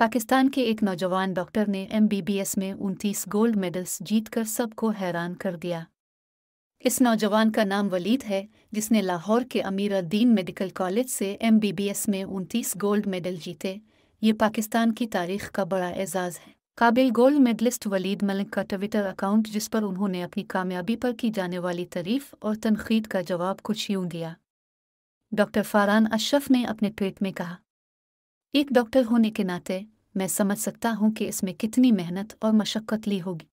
पाकिस्तान के एक नौजवान डॉक्टर ने एम में उनतीस गोल्ड मेडल्स जीतकर सबको हैरान कर दिया इस नौजवान का नाम वलीद है जिसने लाहौर के अमीर अद्दीन मेडिकल कॉलेज से एम में उनतीस गोल्ड मेडल जीते ये पाकिस्तान की तारीख का बड़ा एजाज़ है काबिल गोल्ड मेडलिस्ट वलीद मलिक का ट्विटर अकाउंट जिस पर उन्होंने अपनी कामयाबी पर की जाने वाली तारीफ और तनकीद का जवाब कुछ यूं दिया डॉक्टर फारान अशरफ ने अपने ट्वीट में कहा एक डॉक्टर होने के नाते मैं समझ सकता हूं कि इसमें कितनी मेहनत और मशक्कत ली होगी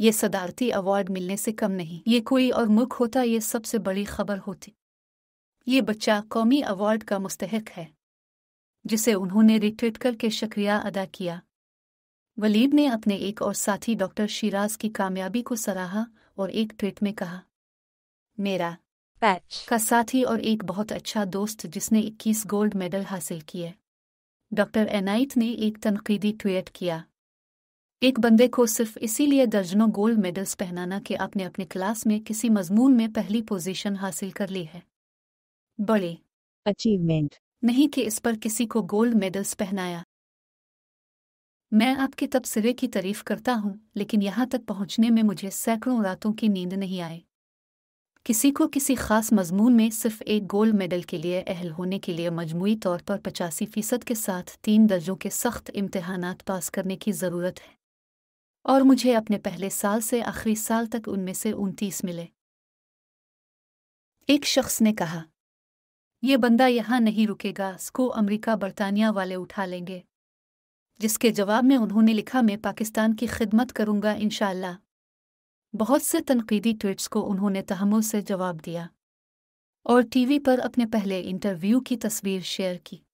ये सदारती अवार्ड मिलने से कम नहीं ये कोई और मुल्क होता ये सबसे बड़ी खबर होती ये बच्चा कौमी अवार्ड का मुस्तहक है जिसे उन्होंने रिट्वीट करके शुक्रिया अदा किया वलीद ने अपने एक और साथी डॉक्टर शिराज की कामयाबी को सराहा और एक ट्वीट में कहा मेरा पैच का साथी और एक बहुत अच्छा दोस्त जिसने 21 गोल्ड मेडल हासिल किए डॉक्टर एनाइट ने एक तनकीदी ट्वीट किया एक बंदे को सिर्फ इसीलिए दर्जनों गोल्ड मेडल्स पहनाना कि आपने अपने क्लास में किसी मजमून में पहली पोजीशन हासिल कर ली है बड़े अचीवमेंट नहीं कि इस पर किसी को गोल्ड मेडल्स पहनाया मैं आपके तबसरे की तारीफ करता हूँ लेकिन यहां तक पहुँचने में मुझे सैकड़ों रातों की नींद नहीं आई किसी को किसी खास मजमून में सिर्फ एक गोल्ड मेडल के लिए अहल होने के लिए मजमू तौर पर पचासी फ़ीसद के साथ तीन दर्जों के सख्त इम्तहान पास करने की ज़रूरत है और मुझे अपने पहले साल से आखिरी साल तक उनमें से उनतीस मिले एक शख्स ने कहा ये बंदा यहाँ नहीं रुकेगा इसको अमरीका बरतानिया वाले उठा लेंगे जिसके जवाब में उन्होंने लिखा मैं पाकिस्तान की खिदमत करूँगा इनशाला बहुत से तनकीदी ट्वीट्स को उन्होंने तहमुल से जवाब दिया और टीवी पर अपने पहले इंटरव्यू की तस्वीर शेयर की